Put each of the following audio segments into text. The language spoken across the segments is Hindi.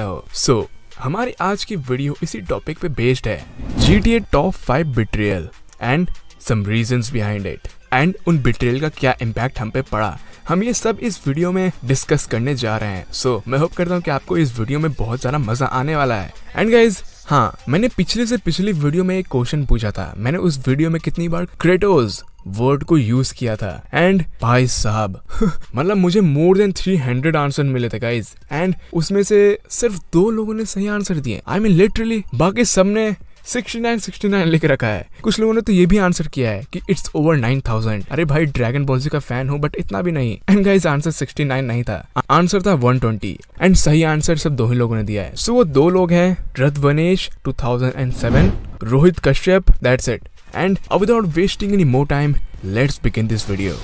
सकते हो सो so, हमारी आज की वीडियो इसी टॉपिक पे बेस्ड है G T A top five betrayal and some reason behind it and उन बिट्रेल का क्या इम्पैक्ट हम पे पड़ा हम ये सब इस वीडियो में डिस्कस करने जा रहे हैं सो so, मैं होप करता हूँ कि आपको इस वीडियो में बहुत ज़्यादा मज़ा आने वाला है एंड गाइज हाँ मैंने पिछले से पिछली वीडियो में एक क्वेश्चन पूछा था मैंने उस वीडियो में कितनी बार क्रेटोज वर्ड को यूज किया था एंड भाई साहब मतलब मुझे more than three hundred answer मिले थे गाइज एंड उसमें से सिर्फ दो लोगों ने सही आंसर दिए आई मीन लिटरली बाकी सबने 69, 69 लिख रखा है कुछ लोगों ने तो ये भी आंसर किया है कि इट्स ओवर 9000 अरे भाई ड्रैगन बॉल जी का फैन हूँ बट इतना भी नहीं एंड गाइज आंसर 69 नहीं था आंसर था 120 एंड सही आंसर सब दो ही लोगों ने दिया है सो so, वो दो लोग हैं रथ वनेश to Rohit Kashyap that's it and without wasting any more time let's begin this video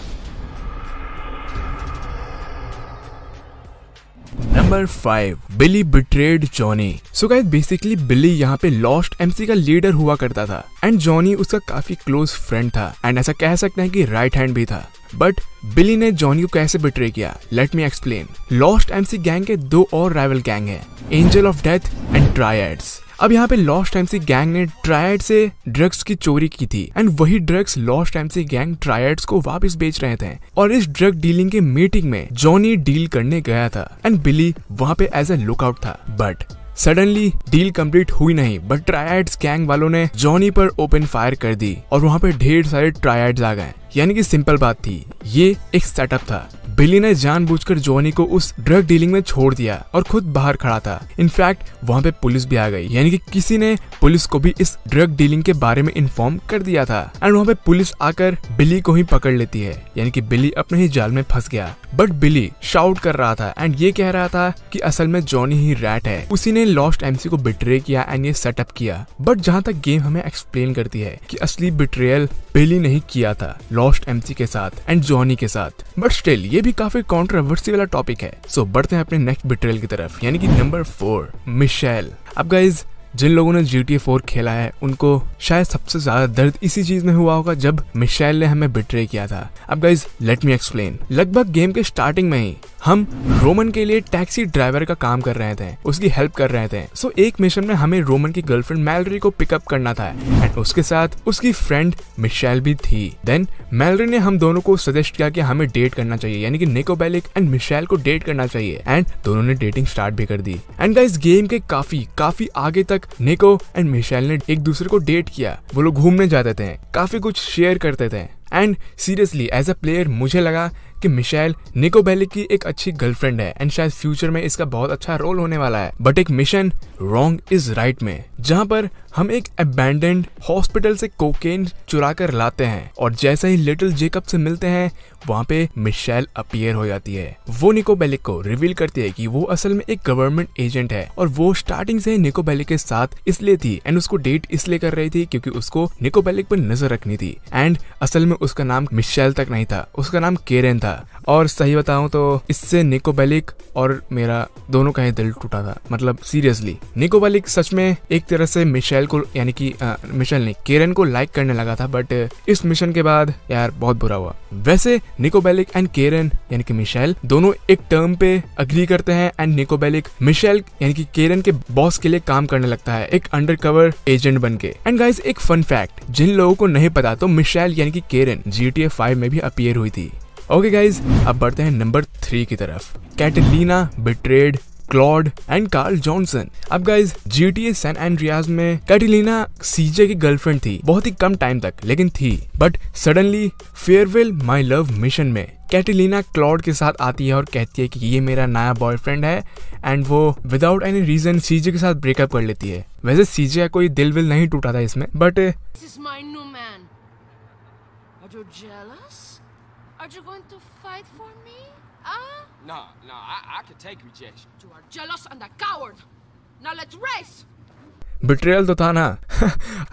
number five Billy betrayed Johnny so guys basically Billy यहाँ पे लॉस्ट एमसी का लीडर हुआ करता था एंड जॉनी उसका काफी क्लोज फ्रेंड था एंड ऐसा कह सकते हैं कि राइट हैंड भी था बट बिली ने जॉनी को कैसे बिट्रे किया let me explain Lost MC gang के दो और राइवल गैंग है Angel of Death and Triads अब यहाँ पे लॉस्ट टाइम से गैंग ने ट्रायड से ड्रग्स की चोरी की थी एंड वही ड्रग्स लॉस्ट टाइम से गैंग ट्रायड्स को वापस बेच रहे थे और इस ड्रग डीलिंग के मीटिंग में जॉनी डील करने गया था एंड बिली वहाँ पे एज ए लुकआउट था बट सडनली डील कंप्लीट हुई नहीं बट ट्रायड्स गैंग वालों ने जॉनी पर ओपन फायर कर दी और वहाँ पे ढेर सारे ट्रायड्स आ गए यानी कि सिंपल बात थी ये एक सेटअप था बिली ने जानबूझकर जॉनी को उस ड्रग डीलिंग में छोड़ दिया और खुद बाहर खड़ा था इनफैक्ट वहाँ पे पुलिस भी आ गई यानी कि किसी ने पुलिस को भी इस ड्रग डीलिंग के बारे में इन्फॉर्म कर दिया था एंड वहाँ पे पुलिस आकर बिली को ही पकड़ लेती है यानी कि बिली अपने ही जाल में फंस गया बट बिली शाउट कर रहा था एंड ये कह रहा था कि असल में जॉनी ही रैट है उसी ने लॉस्ट एमसी को बिट्रे किया एंड ये सेटअप किया बट जहाँ तक गेम हमें एक्सप्लेन करती है कि असली बिट्रेयल बिली ने ही किया था लॉस्ट एमसी के साथ एंड जॉनी के साथ बट स्टिल ये भी काफी कॉन्ट्रोवर्सी वाला टॉपिक है सो so, बढ़ते हैं अपने नेक्स्ट बिट्रेयल की तरफ यानी कि नंबर फोर मिशेल अब गाइज जिन लोगों ने जी टी फोर खेला है उनको शायद सबसे ज्यादा दर्द इसी चीज में हुआ होगा जब मिशेल ने हमें बिट्रे किया था अब गाइज लेट मी एक्सप्लेन लगभग गेम के स्टार्टिंग में ही हम रोमन के लिए टैक्सी ड्राइवर का काम कर रहे थे उसकी हेल्प कर रहे थे सो so, एक मिशन में हमें रोमन की गर्लफ्रेंड मैलरी को पिकअप करना था एंड उसके साथ उसकी फ्रेंड मिशेल भी थी देन मैलरी ने हम दोनों को सजेस्ट किया कि हमें डेट करना चाहिए यानी कि निकोबेलिक एंड मिशेल को डेट करना चाहिए एंड दोनों ने डेटिंग स्टार्ट भी कर दी एंड गाइज गेम के काफी काफी आगे तक निको एंड मिशेल ने एक दूसरे को डेट किया वो लोग घूमने जाते थे काफी कुछ शेयर करते थे and seriously as a player मुझे लगा कि मिशेल निको बेलिक की एक अच्छी गर्लफ्रेंड है एंड शायद फ्यूचर में इसका बहुत अच्छा रोल होने वाला है बट एक मिशन रॉन्ग इज राइट में जहां पर हम एक अबैंडेंड हॉस्पिटल से कोकेन चुरा कर लाते हैं और जैसे ही लिटिल जेकब से मिलते हैं वहाँ पे मिशेल अपियर हो जाती है वो निकोबेलिक को रिवील करती है कि वो असल में एक गवर्नमेंट एजेंट है और वो स्टार्टिंग से निकोबेलिक के साथ इसलिए थी एंड उसको डेट इसलिए कर रही थी क्योंकि उसको निकोबेलिक पर नजर रखनी थी एंड असल में उसका नाम मिशेल तक नहीं था उसका नाम केरेन था और सही बताऊं तो इससे निकोबेलिक और मेरा दोनों का ही दिल टूटा था मतलब सीरियसली निकोबेलिक सच में एक तरह से मिशेल मिशेल को यानी कि मिशेल नहीं केरन को लाइक करने लगा था बट इस मिशन के बाद यार बहुत बुरा हुआ वैसे निकोबेलिक एंड केरन यानी कि मिशेल दोनों एक टर्म पे अग्री करते हैं एंड निकोबेलिक मिशेल यानी कि केरन के बॉस के लिए काम करने लगता है एक अंडरकवर एजेंट बन के एंड गाइज एक फन फैक्ट जिन लोगों को नहीं पता तो मिशेल यानी कि केरन जी टी फाइव में भी अपियर हुई थी ओके okay गाइज अब बढ़ते हैं नंबर थ्री की तरफ Catalina betrayed Claude and Carl Johnson अब गाइज जीटीए सैन एंड्रियाज में कैटिलीना सीजे की गर्लफ्रेंड थी बहुत ही कम टाइम तक लेकिन थी but suddenly farewell my love mission में कैटिलीना क्लॉड के साथ आती है और कहती है कि ये मेरा नया बॉयफ्रेंड है एंड वो विदाउट एनी रीजन सीजे के साथ ब्रेकअप कर लेती है वैसे सीजे का कोई दिल विल नहीं टूटा था इसमें but Are you going to fight for me? Ah? No, no, I, I can take rejection. You are jealous and a coward. Now let's race. Betrayal तो था ना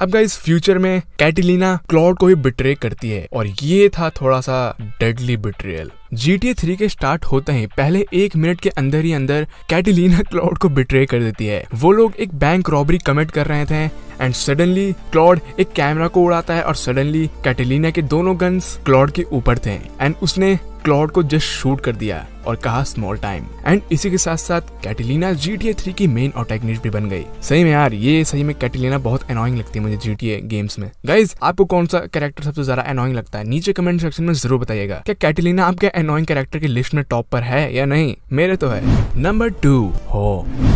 अब गाइस फ्यूचर में कैटिलीना क्लॉड को ही बिट्रे करती है और ये था थोड़ा सा डेडली बिट्रेयल GTA 3 के स्टार्ट होते ही पहले एक मिनट के अंदर ही अंदर कैटिलीना क्लॉड को बिट्रे कर देती है वो लोग एक बैंक रॉबरी कमिट कर रहे थे एंड सडनली क्लॉड एक कैमरा को उड़ाता है और सडनली कैटिलीना के दोनों गन्स क्लॉड के ऊपर थे एंड उसने क्लॉड को जस्ट शूट कर दिया और कहा स्मॉल टाइम एंड इसी के साथ साथ Catalina G T A three की मेन ऑटेगनिस्ट भी बन गई सही में यार ये सही में कैटिलीना बहुत अनोइंग लगती है मुझे जी टी ए गेम्स में गाइज आपको कौन सा कैरेक्टर सबसे ज्यादा अनोइंग लगता है नीचे कमेंट सेक्शन में जरूर बताइएगा क्या कैटिलीना आपके अनोइंग कैरेक्टर की लिस्ट में टॉप पर है या नहीं मेरे तो है नंबर टू हो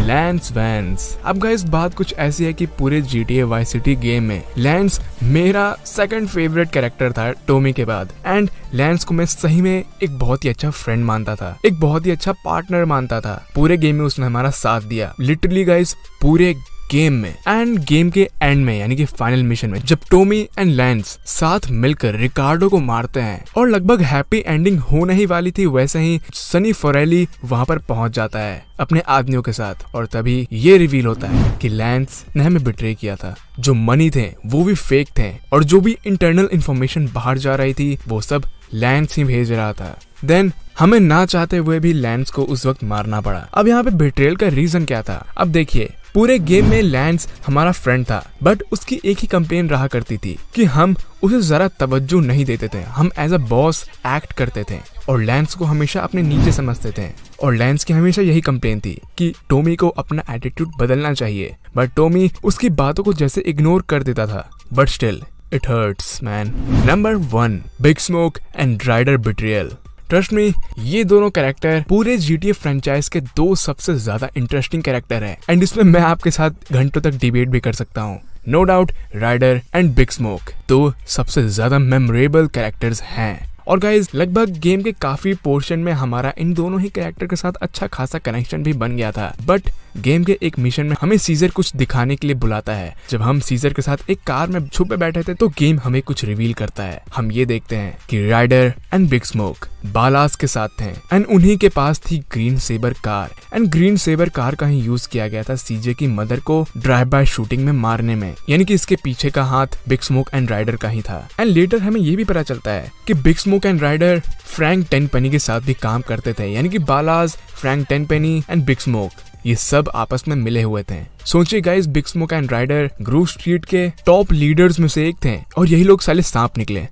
लैंड वैंस अब गाइस बात कुछ ऐसी है कि पूरे G T A Vice City game में लैंड मेरा सेकंड फेवरेट कैरेक्टर था टोमी के बाद एंड लैंड को मैं सही में एक बहुत ही अच्छा फ्रेंड मानता था एक बहुत ही अच्छा पार्टनर मानता था पूरे गेम में उसने हमारा साथ दिया लिटरली गाइस पूरे गेम में एंड गेम के एंड में यानी कि फाइनल मिशन में जब टोमी एंड लैंस साथ मिलकर रिकार्डो को मारते हैं और लगभग हैप्पी एंडिंग होने ही वाली थी वैसे ही सनी फोरेली वहां पर पहुंच जाता है अपने आदमियों के साथ और तभी ये रिवील होता है कि लैंस ने हमें बिट्रे किया था जो मनी थे वो भी फेक थे और जो भी इंटरनल इन्फॉर्मेशन बाहर जा रही थी वो सब लैंस ही भेज रहा था देन हमें ना चाहते हुए भी लैंस को उस वक्त मारना पड़ा अब यहाँ पे बिट्रेल का रीजन क्या था अब देखिए पूरे गेम में लैंड हमारा फ्रेंड था बट उसकी एक ही कंप्लेन रहा करती थी कि हम उसे जरा तवज्जो नहीं देते थे हम एज अ बॉस एक्ट करते थे और लैंस को हमेशा अपने नीचे समझते थे और लैंस की हमेशा यही कंप्लेन थी कि टोमी को अपना एटीट्यूड बदलना चाहिए बट टोमी उसकी बातों को जैसे इग्नोर कर देता था but still it hurts man number one Big Smoke and Rider betrayal trust में ये दोनों कैरेक्टर पूरे जीटीए फ्रेंचाइज के दो सबसे ज्यादा इंटरेस्टिंग कैरेक्टर है एंड इसमें मैं आपके साथ घंटों तक डिबेट भी कर सकता हूँ no doubt Ryder and Big Smoke दो सबसे ज्यादा मेमोरेबल कैरेक्टर्स हैं और गाइज लगभग गेम के काफी पोर्शन में हमारा इन दोनों ही कैरेक्टर के साथ अच्छा खासा कनेक्शन भी बन गया था बट गेम के एक मिशन में हमें सीजर कुछ दिखाने के लिए बुलाता है जब हम सीजर के साथ एक कार में छुपे बैठे थे तो गेम हमें कुछ रिवील करता है हम ये देखते हैं कि Ryder and Big Smoke Ballas के साथ थे एंड उन्हीं के पास थी green Sabre car and green Sabre car का ही यूज किया गया था सीजे की मदर को ड्राइव बाय शूटिंग में मारने में यानी कि इसके पीछे का हाथ बिग स्मोक एंड राइडर का ही था एंड लेटर हमें ये भी पता चलता है कि Big Smoke and Ryder Frank Tenpenny के साथ भी काम करते थे यानी कि Ballas Frank Tenpenny and Big Smoke ये सब आपस में मिले हुए थे सोचिए guys Big Smoke and Ryder Grove Street के टॉप लीडर्स में से एक थे और यही लोग साले सांप निकले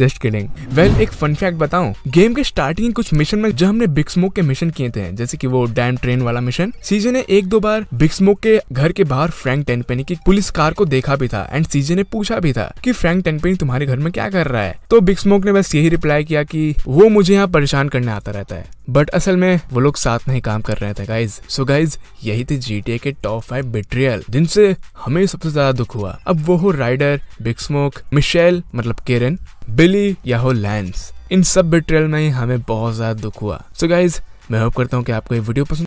जस्ट किडिंग वेल एक फन फैक्ट बताऊं गेम के स्टार्टिंग कुछ मिशन में जो हमने बिग स्मोक के मिशन किए थे जैसे कि वो डैम ट्रेन वाला मिशन सीजे ने एक दो बार बिग स्मोक के घर के बाहर फ्रैंक टेनपेनी की पुलिस कार को देखा भी था एंड सीजे ने पूछा भी था कि फ्रैंक टेनपेनी तुम्हारे घर में क्या कर रहा है तो बिग स्मोक ने बस यही रिप्लाई किया कि वो मुझे यहाँ परेशान करने आता रहता है बट असल में वो लोग साथ में ही काम कर रहे थे गाइज सो गाइज यही थे जी के टॉप फाइव बिट्रियल जिनसे हमें सबसे ज्यादा दुख हुआ अब वो हो राइडर बिग स्मोक मिशेल मतलब केरन बिली या हो लैंस इन सब बिट्रियल में हमें बहुत ज्यादा दुख हुआ सो so गाइज मैं होप करता हूँ कि आपको ये वीडियो पसंद